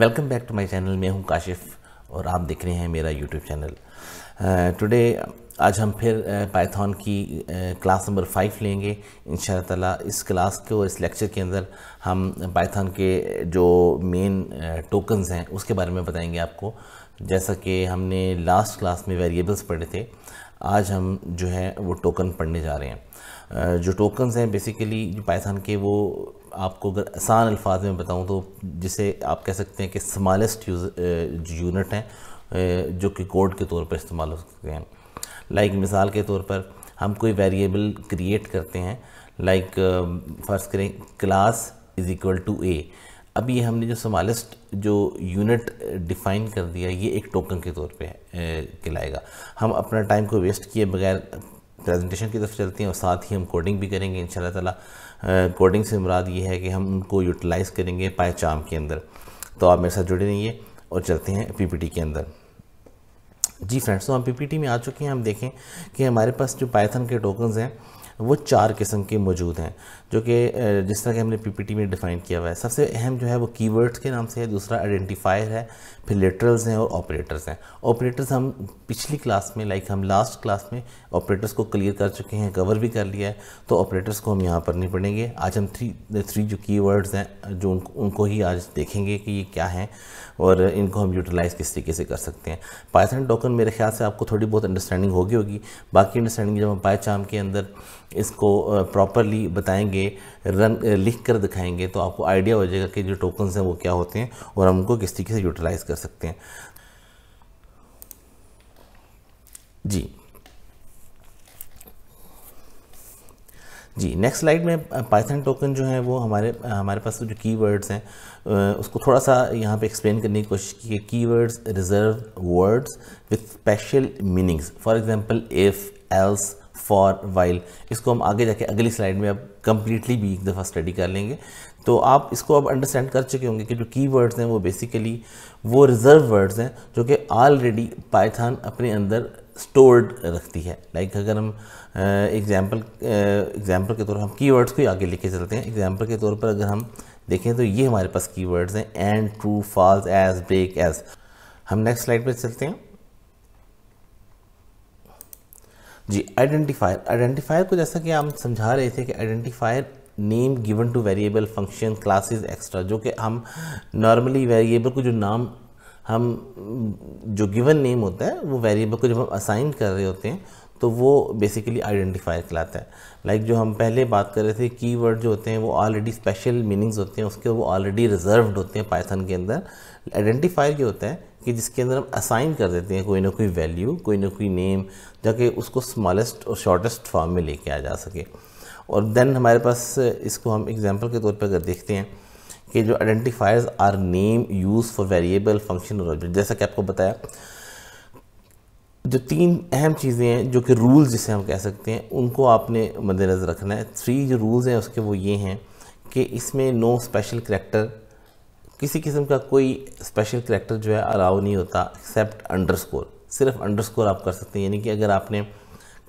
welcome back to my channel मैं हूं काशिफ और आप देख रहे हैं मेरा यूट्यूब चैनल टुडे आज हम फिर पाइथन uh, की क्लास नंबर फाइव लेंगे इन ताला इस क्लास के और इस लेक्चर के अंदर हम पाइथन के जो मेन टोकन्स uh, हैं उसके बारे में बताएंगे आपको जैसा कि हमने लास्ट क्लास में वेरिएबल्स पढ़े थे आज हम जो है वो टोकन पढ़ने जा रहे हैं जो टोकन्स हैं बेसिकली पाइथन के वो आपको अगर आसान अल्फाज में बताऊं तो जिसे आप कह सकते हैं कि स्मॉलेस्ट यूनिट हैं जो कि कोड के तौर पर इस्तेमाल हो सकते हैं लाइक मिसाल के तौर पर हम कोई वेरिएबल क्रिएट करते हैं लाइक फर्स्ट करें class is equal to a अभी हमने जो समालेस्ट जो यूनिट डिफ़ाइन कर दिया ये एक टोकन के तौर पे कहलाएगा हम अपना टाइम को वेस्ट किए बगैर प्रेजेंटेशन की तरफ चलते हैं और साथ ही हम कोडिंग भी करेंगे इन ताला कोडिंग से मुराद ये है कि हम उनको यूटिलाइज़ करेंगे पायचाम के अंदर तो आप मेरे साथ जुड़े रहिए और चलते हैं पी के अंदर जी फ्रेंड्स तो हम पी में आ चुके हैं हम देखें कि हमारे पास जो पाइथन के टोकन्स हैं वो चार किस्म के मौजूद हैं जो कि जिस तरह के हमने पीपीटी में डिफाइन किया हुआ है सबसे अहम जो है वो कीवर्ड्स के नाम से है दूसरा आइडेंटिफायर है फिर लेटरल्स हैं और ऑपरेटर्स हैं ऑपरेटर्स हम पिछली क्लास में लाइक हम लास्ट क्लास में ऑपरेटर्स को क्लियर कर चुके हैं कवर भी कर लिया है तो ऑपरेटर्स को हम यहाँ पर नहीं पढ़ेंगे आज हम थ्री थ्री जो की हैं जो उन, उनको ही आज देखेंगे कि ये क्या हैं और इनको हम यूटिलाइज़ किस तरीके से कर सकते हैं पाइथन टोकन मेरे ख्याल से आपको थोड़ी बहुत अंडरस्टैंडिंग होगी होगी बाकी अंडरस्टैंडिंग जब हम पाए के अंदर इसको प्रॉपरली बताएंगे रन लिख कर दिखाएंगे तो आपको आइडिया हो जाएगा कि जो टोकन्स हैं वो क्या होते हैं और हम उनको किस तरीके से यूटिलाइज़ कर सकते हैं जी जी नेक्स्ट स्लाइड में पाइथन टोकन जो है वो हमारे हमारे पास जो कीवर्ड्स हैं उसको थोड़ा सा यहाँ पे एक्सप्लेन करने की कोशिश की है keywords reserve words with special meanings for example if else for while इसको हम आगे जाके अगली स्लाइड में अब कम्प्लीटली भी एक दफ़ा स्टडी कर लेंगे तो आप इसको अब अंडरस्टैंड कर चुके होंगे कि जो की वर्ड्स हैं वो बेसिकली वो रिजर्व वर्ड्स हैं जो कि ऑलरेडी पाइथान अपने अंदर स्टोर्ड रखती है लाइक like अगर हम एग्जाम्पल एग्जाम्पल के तौर पर हम की वर्ड्स को ही आगे लेके चलते हैं एग्जाम्पल के तौर पर अगर हम देखें तो ये हमारे पास की वर्ड्स हैं and true false as break as हम नेक्स्ट स्लाइड पर चलते हैं जी आइडेंटिफायर आइडेंटिफायर को जैसा कि हम समझा रहे थे कि identifier name given to variable function classes extra जो कि हम नॉर्मली वेरिएबल को जो नाम हम जो गिवन नेम होता है वो वेरिएबल को जब हम असाइन कर रहे होते हैं तो वो बेसिकली आइडेंटिफायर कहलाता है लाइक like जो हम पहले बात कर रहे थे कीवर्ड जो होते हैं वो ऑलरेडी स्पेशल मीनिंग्स होते हैं उसके वो ऑलरेडी रिजर्वड होते हैं पाइथन के अंदर आइडेंटिफायर क्या होता है कि जिसके अंदर हम असाइन कर देते हैं कोई ना कोई वैल्यू कोई ना कोई नेम जाके उसको स्मॉलेस्ट और शॉर्टेस्ट फॉर्म में लेके आ जा सके और देन हमारे पास इसको हम एग्जाम्पल के तौर पर अगर देखते हैं कि जो identifiers are name use for variable function और जैसा कि आपको बताया जो तीन अहम चीज़ें हैं जो कि रूल्स जिसे हम कह सकते हैं उनको आपने मद्दनज़र रखना है थ्री जो रूल्स हैं उसके वो ये हैं कि इसमें नो स्पेशल करेक्टर किसी किस्म का कोई स्पेशल करेक्टर जो है अलाउ नहीं होता एक्सेप्ट अंडरस्कोर सिर्फ अंडरस्कोर आप कर सकते हैं यानी कि अगर आपने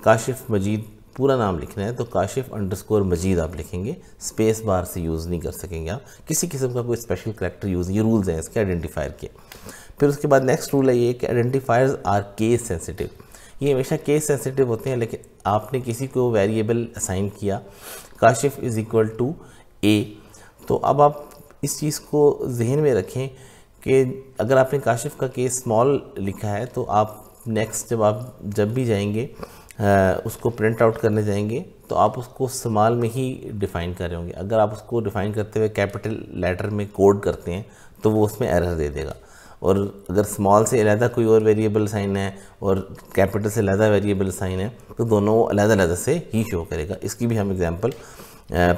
काशिफ मजीद पूरा नाम लिखना है तो काशिफ अंडरस्कोर मजीद आप लिखेंगे स्पेस बार से यूज़ नहीं कर सकेंगे आप किसी किस्म का कोई स्पेशल करेक्टर यूज़ ये रूल्स हैं इसके आइडेंटिफायर के फिर उसके बाद नेक्स्ट रूल है ये कि आइडेंटिफायर्स आर केस सेंसिटिव ये हमेशा केस सेंसिटिव होते हैं लेकिन आपने किसी को वेरिएबल असाइन किया Kashif is equal to a तो अब आप इस चीज़ को जहन में रखें कि अगर आपने काशिफ का केस स्मॉल लिखा है तो आप नेक्स्ट जब आप जब भी जाएंगे आ, उसको प्रिंट आउट करने जाएंगे तो आप उसको स्मॉल में ही डिफ़ाइन कर रहे होंगे अगर आप उसको डिफ़ाइन करते हुए कैपिटल लेटर में कोड करते हैं तो वो उसमें एरर दे देगा और अगर स्मॉल से अलहदा कोई और वेरिएबल साइन है और कैपिटल से अलहदा वेरिएबल साइन है तो दोनों अलहदा अलहदा से ही शो करेगा इसकी भी हम एग्ज़ाम्पल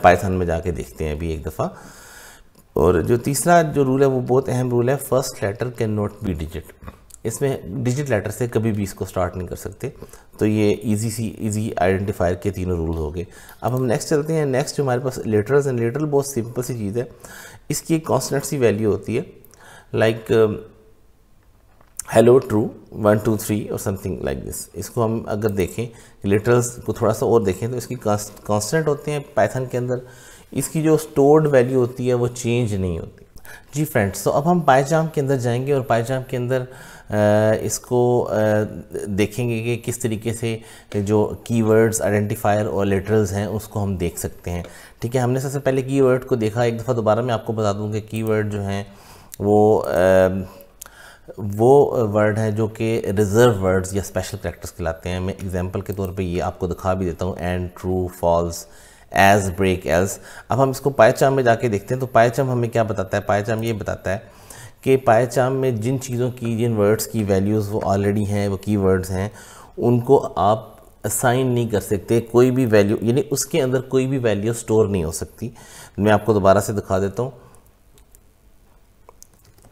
पाइथन में जाके देखते हैं अभी एक दफ़ा और जो तीसरा जो रूल है वो बहुत अहम रूल है first letter can not be digit इसमें डिजिट लेटर से कभी भी इसको स्टार्ट नहीं कर सकते तो ये इजी सी इजी आइडेंटिफायर के तीनों रूल हो गए अब हम नेक्स्ट चलते हैं नेक्स्ट जो हमारे पास लेटर्स एंड लेटर बहुत सिंपल सी चीज़ है इसकी एक कॉन्सटेंट सी वैल्यू होती है like like, hello true one two three और समथिंग लाइक दिस इसको हम अगर देखें लेटरल्स को थोड़ा सा और देखें तो इसकी कॉन्सटेंट होते हैं पाइथन के अंदर इसकी जो स्टोर्ड वैल्यू होती है वो चेंज नहीं होती जी फ्रेंड्स तो अब हम पाएजाम के अंदर जाएंगे और पाएजाम के अंदर इसको देखेंगे कि किस तरीके से जो कीवर्ड्स आइडेंटिफायर और लेटरल्स हैं उसको हम देख सकते हैं ठीक है हमने सबसे पहले कीवर्ड को देखा एक दफ़ा दोबारा मैं आपको बता दूँ कि वर्ड जो हैं वो वो वर्ड हैं जो कि रिज़र्व वर्ड्स या स्पेशल करेक्टर्स कहलाते हैं मैं एग्जांपल के तौर पे ये आपको दिखा भी देता हूँ and true false as break else अब हम इसको पायचाम में जाके देखते हैं तो पायचाम हमें क्या बताता है पायचाम ये बताता है कि पायचाम में जिन चीज़ों की जिन वर्ड्स की वैल्यूज़ वो ऑलरेडी हैं वो की वर्ड्स हैं उनको आप असाइन नहीं कर सकते कोई भी वैल्यू यानी उसके अंदर कोई भी वैल्यू स्टोर नहीं हो सकती मैं आपको दोबारा से दिखा देता हूँ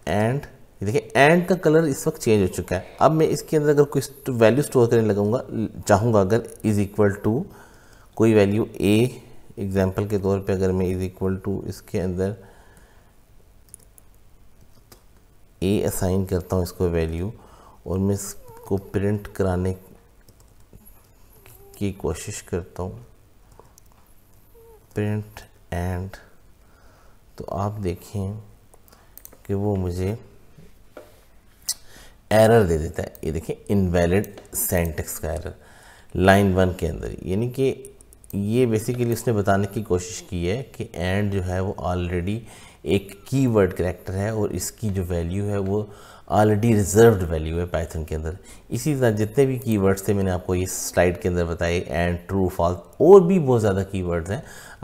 एंड देखिए एंड का कलर इस वक्त चेंज हो चुका है अब मैं इसके अंदर अगर कोई वैल्यू स्टोर करने लगाऊंगा चाहूँगा अगर इज़ इक्वल टू कोई वैल्यू ए एग्जाम्पल के तौर पे अगर मैं इज़ इक्वल टू इसके अंदर ए असाइन करता हूँ इसको वैल्यू और मैं इसको प्रिंट कराने की कोशिश करता हूँ प्रिंट एंड तो आप देखें कि वो मुझे एरर दे देता है ये देखिए इनवैलिड सेंटेक्स का एरर लाइन वन के अंदर यानी कि ये बेसिकली उसने बताने की कोशिश की है कि एंड जो है वो ऑलरेडी एक की वर्ड करेक्टर है और इसकी जो वैल्यू है वो ऑलरेडी रिजर्व्ड वैल्यू है पाइथन के अंदर इसी तरह जितने भी कीवर्ड्स थे मैंने आपको इस स्लाइड के अंदर बताए एंड ट्रू फॉल्स और भी बहुत ज़्यादा कीवर्ड्स हैं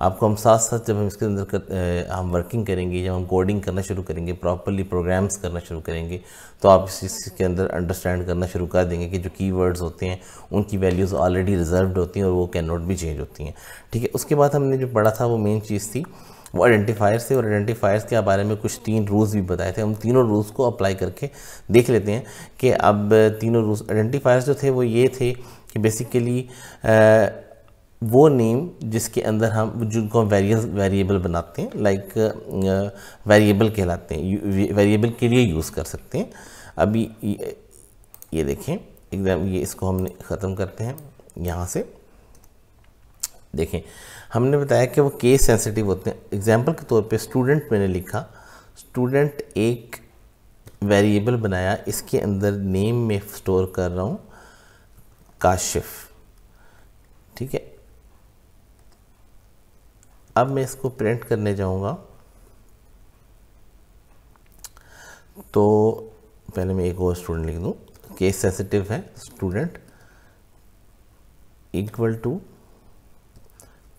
आपको हम साथ साथ जब हम इसके अंदर कर, आ, हम वर्किंग करेंगे जब हम कोडिंग करना शुरू करेंगे प्रॉपरली प्रोग्राम्स करना शुरू करेंगे तो आप इस इसके अंदर अंडरस्टैंड करना शुरू कर देंगे कि जो कीवर्ड्स होते हैं उनकी वैल्यूज़ ऑलरेडी रिजर्व्ड होती हैं और वो कैन नॉट भी चेंज होती हैं ठीक है उसके बाद हमने जो पढ़ा था वो मेन चीज़ थी वो आइडेंटिफायर्स थे और आइडेंटिफायर्स के बारे में कुछ तीन रूल्स भी बताए थे हम तीनों रूल्स को अप्लाई करके देख लेते हैं कि अब तीनों रूल्स आइडेंटिफायर्स जो थे वो ये थे कि बेसिकली वो नेम जिसके अंदर हम जिनको हम वेरियस वेरिएबल बनाते हैं लाइक वेरिएबल कहलाते हैं वेरिएबल के लिए यूज़ कर सकते हैं अभी ये, ये देखें एकदम ये इसको हम ख़त्म करते हैं यहाँ से देखें हमने बताया कि वो केस सेंसिटिव होते हैं एग्जाम्पल के तौर पे स्टूडेंट मैंने लिखा स्टूडेंट एक वेरिएबल बनाया इसके अंदर नेम में स्टोर कर रहा हूँ काशिफ ठीक है अब मैं इसको प्रिंट करने जाऊँगा तो पहले मैं एक और स्टूडेंट लिख दूँ केस सेंसिटिव है स्टूडेंट इक्वल टू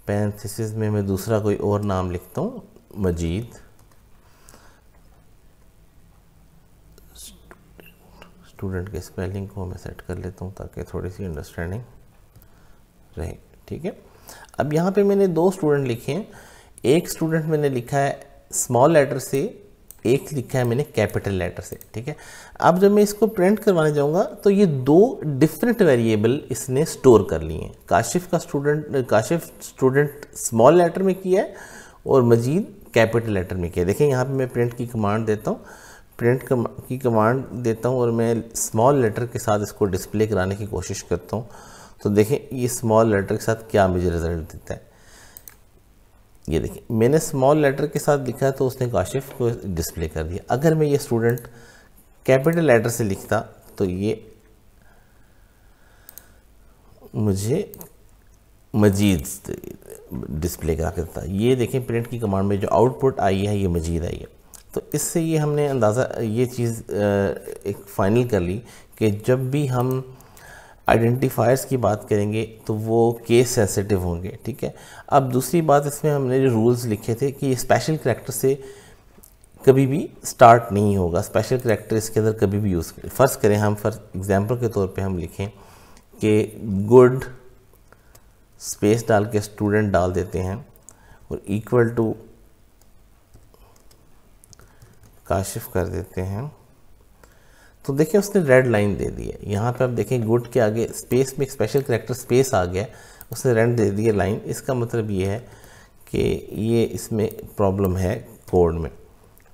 पैंथिस में मैं दूसरा कोई और नाम लिखता हूँ मजीद स्टूडेंट के स्पेलिंग को मैं सेट कर लेता हूँ ताकि थोड़ी सी अंडरस्टैंडिंग रहे ठीक है अब यहाँ पे मैंने दो स्टूडेंट लिखे हैं एक स्टूडेंट मैंने लिखा है स्मॉल लेटर से एक लिखा है मैंने कैपिटल लेटर से ठीक है अब जब मैं इसको प्रिंट करवाने जाऊँगा तो ये दो डिफरेंट वेरिएबल इसने स्टोर कर लिए हैं काशिफ का student Kashif student small letter में किया है और मजीद कैपिटल लेटर में किया है देखें यहाँ पे मैं प्रिंट की कमांड देता हूँ प्रिंट की कमांड देता हूँ और मैं स्मॉल लेटर के साथ इसको डिस्प्ले कराने की कोशिश करता हूँ तो देखें ये स्मॉल लेटर के साथ क्या मुझे रिजल्ट देता है ये देखिए मैंने स्मॉल लेटर के साथ लिखा तो उसने काशिफ को डिस्प्ले कर दिया अगर मैं ये स्टूडेंट कैपिटल लेटर से लिखता तो ये मुझे मजीद डिस्प्ले करा करता ये देखें प्रिंट की कमांड में जो आउटपुट आई है ये मजीद आई है तो इससे ये हमने अंदाज़ा ये चीज़ एक फ़ाइनल कर ली कि जब भी हम आइडेंटिफायर्स की बात करेंगे तो वो केस सेंसिटिव होंगे ठीक है अब दूसरी बात इसमें हमने जो रूल्स लिखे थे कि स्पेशल करेक्टर से कभी भी स्टार्ट नहीं होगा स्पेशल करेक्टर इसके अंदर कभी भी यूज़ करें फर्स्ट करें हम फर्स्ट एग्ज़ाम्पल के तौर पे हम लिखें कि गुड स्पेस डाल के स्टूडेंट डाल देते हैं और इक्वल टू काशिफ कर देते हैं तो देखिए उसने रेड लाइन दे दी है यहाँ पे आप देखें गुड के आगे स्पेस में एक स्पेशल करेक्टर स्पेस आ गया उसने रेड दे दी है लाइन इसका मतलब ये है कि ये इसमें प्रॉब्लम है कोड में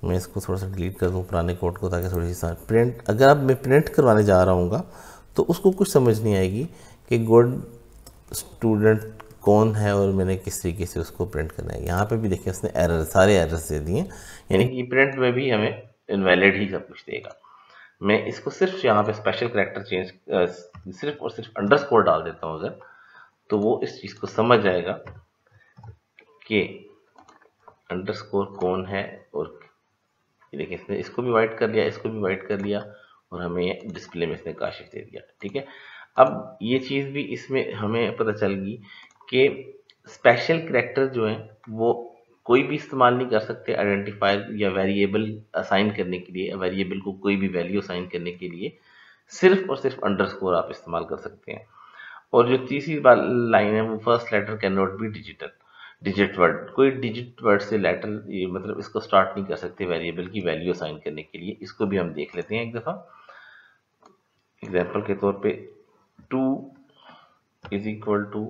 मैं इसको थोड़ा सा डिलीट कर दूँ पुराने कोड को ताकि थोड़ी सी प्रिंट अगर अब मैं प्रिंट करवाने जा रहा हूँ तो उसको कुछ समझ नहीं आएगी कि गुड स्टूडेंट कौन है और मैंने किस तरीके से उसको प्रिंट करना है यहाँ पे भी देखिए उसने एरर सारे एरर्स दे दिए यानी कि प्रिंट में भी हमें इनवैलिड ही सब कुछ देगा मैं इसको सिर्फ यहाँ पे स्पेशल करेक्टर चेंज सिर्फ और सिर्फ अंडरस्कोर डाल देता हूँ अगर तो वो इस चीज़ को समझ जाएगा कि अंडरस्कोर कौन है और देखिए इसने इसको भी वाइट कर लिया इसको भी वाइट कर लिया और हमें डिस्प्ले में इसने काशिफ दे दिया ठीक है अब ये चीज़ भी इसमें हमें पता चल गई कि स्पेशल करेक्टर जो है वो कोई भी इस्तेमाल नहीं कर सकते आइडेंटिफायर या वेरिएबल असाइन करने के लिए वेरिएबल को कोई भी वैल्यू असाइन करने के लिए सिर्फ और सिर्फ अंडरस्कोर आप इस्तेमाल कर सकते हैं और जो तीसरी लाइन है वो first letter can not be digital digit word कोई डिजिट वर्ड से लेटर मतलब इसको स्टार्ट नहीं कर सकते वेरिएबल की वैल्यू असाइन करने के लिए इसको भी हम देख लेते हैं एक दफ़ा एग्जाम्पल के तौर पे टू इज इक्वल टू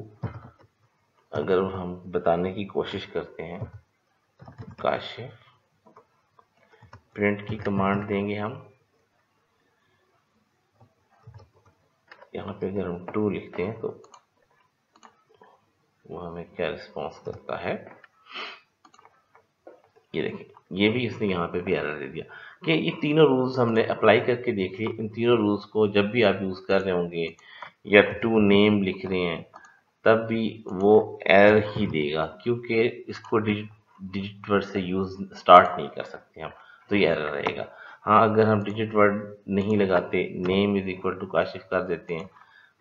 अगर हम बताने की कोशिश करते हैं काश्यप प्रिंट की कमांड देंगे हम यहाँ पे अगर हम टू लिखते हैं तो वो हमें क्या रिस्पॉन्स करता है ये देखिए ये भी इसने यहाँ पे भी एरर दे दिया कि ये तीनों रूल्स हमने अप्लाई करके देख लिए इन तीनों रूल्स को जब भी आप यूज़ कर रहे होंगे या टू नेम लिख रहे हैं तब भी वो एरर ही देगा क्योंकि इसको डिजिट डिजिट वर्ड से यूज स्टार्ट नहीं कर सकते हम तो ये एरर रहेगा हाँ अगर हम डिजिट वर्ड नहीं लगाते name is equal to Kashif कर देते हैं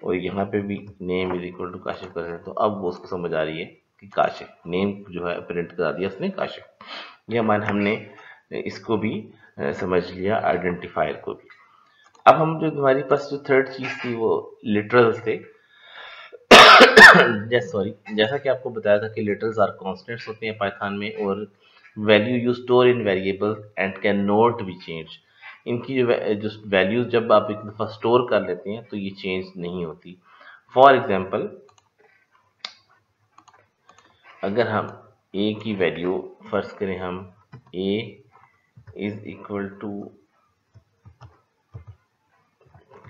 और यहाँ पे भी name is equal to Kashif कर देते हैं तो अब वो उसको समझ आ रही है कि काशिफ नेम जो है प्रिंट करा दिया उसने काशिफ ये हमारे हमने इसको भी समझ लिया आइडेंटिफायर को भी अब हम जो हमारे पास जो थर्ड चीज़ थी वो लिटरल थे सॉरी जैसा कि आपको बताया था कि लेटर्स आर कॉन्स्टेंट्स होते हैं पाइथान में और value you store in variable and can not be change इनकी जो वैल्यूज जब आप एक दफ़ा स्टोर कर लेते हैं तो ये चेंज नहीं होती फॉर एग्जाम्पल अगर हम ए की वैल्यू फर्ज करें हम a is equal to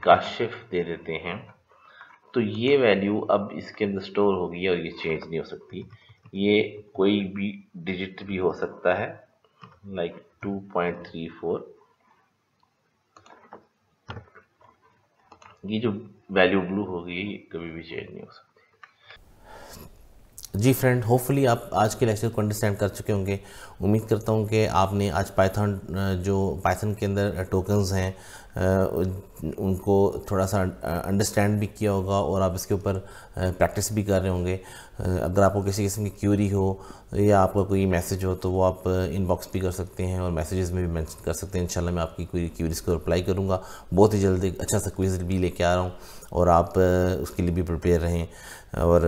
Kashif दे देते हैं तो ये वैल्यू अब इसके अंदर स्टोर होगी और ये चेंज नहीं हो सकती ये कोई भी डिजिट भी हो सकता है like two point three four ये जो वैल्यू ब्लू होगी कभी भी चेंज नहीं हो सकती जी फ्रेंड होपफुली आप आज के लेक्चर को अंडरस्टैंड कर चुके होंगे उम्मीद करता हूँ कि आपने आज पाइथन जो पाइथन के अंदर टोकन्स हैं उनको थोड़ा सा अंडरस्टैंड भी किया होगा और आप इसके ऊपर प्रैक्टिस भी कर रहे होंगे अगर आपको किसी किस्म की क्यूरी हो या आपका कोई मैसेज हो तो वो आप इनबॉक्स भी कर सकते हैं और मैसेजेस में भी मैंशन कर सकते हैं इंशाल्लाह मैं आपकी कोई क्यूरीज को रिप्लाई करूँगा बहुत ही जल्दी अच्छा सा क्विज भी लेके आ रहा हूँ और आप उसके लिए भी प्रिपेयर रहें और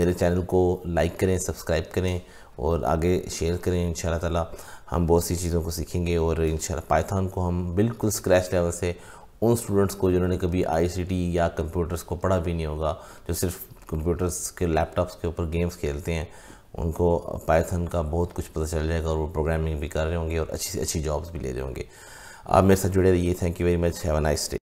मेरे चैनल को लाइक करें सब्सक्राइब करें और आगे शेयर करें इन ताला हम बहुत सी चीज़ों को सीखेंगे और इन पाइथन को हम बिल्कुल स्क्रैच लेवल से उन स्टूडेंट्स को जिन्होंने कभी आई या कंप्यूटर्स को पढ़ा भी नहीं होगा जो सिर्फ कंप्यूटर्स के लैपटॉप्स के ऊपर गेम्स खेलते हैं उनको पाइथन का बहुत कुछ पता चल जाएगा और वो प्रोग्रामिंग भी कर रहे होंगे और अच्छी से अच्छी जॉब्स भी ले रहे होंगे आप मेरे साथ जुड़े रहिए thank you very much have a nice day